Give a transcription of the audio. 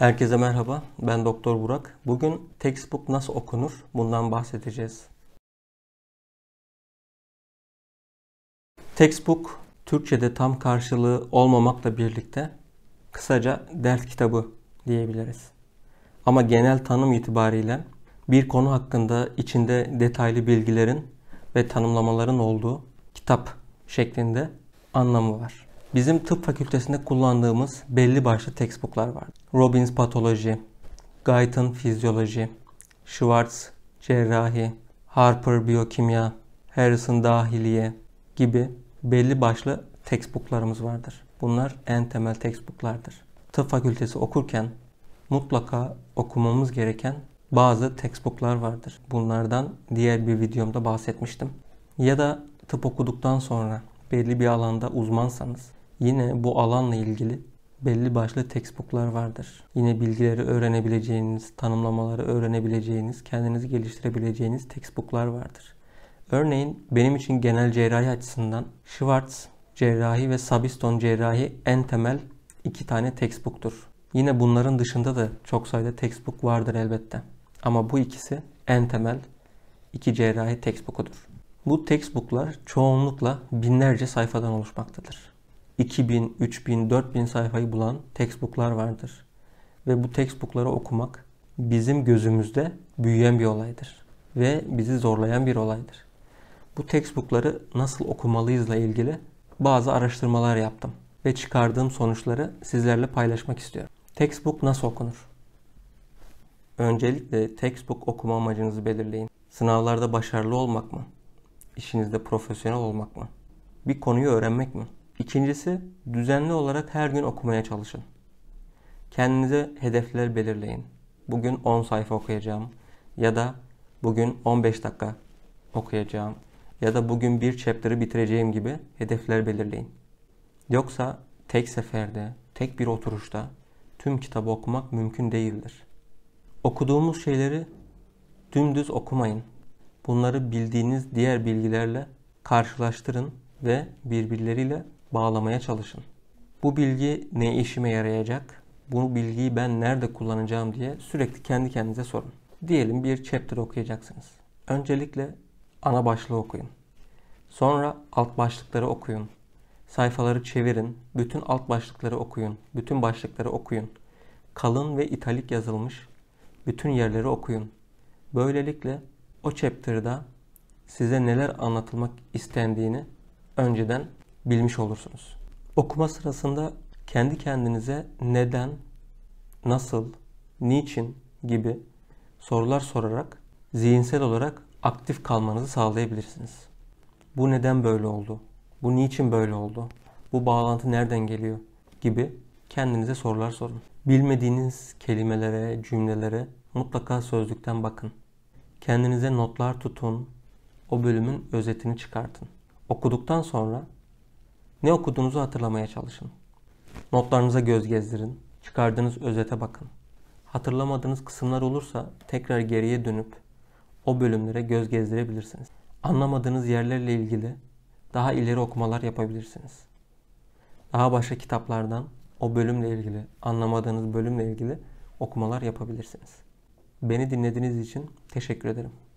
Herkese merhaba. Ben Doktor Burak. Bugün textbook nasıl okunur? Bundan bahsedeceğiz. Textbook Türkçede tam karşılığı olmamakla birlikte kısaca ders kitabı diyebiliriz. Ama genel tanım itibariyle bir konu hakkında içinde detaylı bilgilerin ve tanımlamaların olduğu kitap şeklinde anlamı var. Bizim tıp fakültesinde kullandığımız belli başlı textbooklar var. Robbins patoloji, Guyton fizyoloji, Schwartz cerrahi, Harper biyokimya, Harrison dahiliye gibi belli başlı textbooklarımız vardır. Bunlar en temel textbooklardır. Tıp fakültesi okurken mutlaka okumamız gereken bazı textbooklar vardır. Bunlardan diğer bir videomda bahsetmiştim. Ya da tıp okuduktan sonra belli bir alanda uzmansanız Yine bu alanla ilgili belli başlı textbooklar vardır. Yine bilgileri öğrenebileceğiniz, tanımlamaları öğrenebileceğiniz, kendinizi geliştirebileceğiniz textbooklar vardır. Örneğin benim için genel cerrahi açısından Schwartz cerrahi ve Sabiston cerrahi en temel iki tane textbook'tur. Yine bunların dışında da çok sayıda textbook vardır elbette. Ama bu ikisi en temel iki cerrahi textbook'udur. Bu textbook'lar çoğunlukla binlerce sayfadan oluşmaktadır. 2000, 3000, 4000 sayfayı bulan textbooklar vardır. Ve bu textbookları okumak bizim gözümüzde büyüyen bir olaydır. Ve bizi zorlayan bir olaydır. Bu textbookları nasıl okumalıyızla ilgili bazı araştırmalar yaptım ve çıkardığım sonuçları sizlerle paylaşmak istiyorum. Textbook nasıl okunur? Öncelikle textbook okuma amacınızı belirleyin. Sınavlarda başarılı olmak mı? İşinizde profesyonel olmak mı? Bir konuyu öğrenmek mi? İkincisi düzenli olarak her gün okumaya çalışın. Kendinize hedefler belirleyin. Bugün 10 sayfa okuyacağım ya da bugün 15 dakika okuyacağım ya da bugün bir chapter'ı bitireceğim gibi hedefler belirleyin. Yoksa tek seferde, tek bir oturuşta tüm kitabı okumak mümkün değildir. Okuduğumuz şeyleri dümdüz okumayın. Bunları bildiğiniz diğer bilgilerle karşılaştırın ve birbirleriyle bağlamaya çalışın. Bu bilgi ne işime yarayacak? Bu bilgiyi ben nerede kullanacağım diye sürekli kendi kendinize sorun. Diyelim bir chapter okuyacaksınız. Öncelikle ana başlığı okuyun. Sonra alt başlıkları okuyun. Sayfaları çevirin, bütün alt başlıkları okuyun, bütün başlıkları okuyun. Kalın ve italik yazılmış bütün yerleri okuyun. Böylelikle o chapter'da size neler anlatılmak istendiğini önceden bilmiş olursunuz. Okuma sırasında kendi kendinize neden, nasıl, niçin gibi sorular sorarak zihinsel olarak aktif kalmanızı sağlayabilirsiniz. Bu neden böyle oldu? Bu niçin böyle oldu? Bu bağlantı nereden geliyor? gibi kendinize sorular sorun. Bilmediğiniz kelimelere, cümlelere mutlaka sözlükten bakın. Kendinize notlar tutun. O bölümün özetini çıkartın. Okuduktan sonra ne okuduğunuzu hatırlamaya çalışın. Notlarınıza göz gezdirin. Çıkardığınız özete bakın. Hatırlamadığınız kısımlar olursa tekrar geriye dönüp o bölümlere göz gezdirebilirsiniz. Anlamadığınız yerlerle ilgili daha ileri okumalar yapabilirsiniz. Daha başka kitaplardan o bölümle ilgili, anlamadığınız bölümle ilgili okumalar yapabilirsiniz. Beni dinlediğiniz için teşekkür ederim.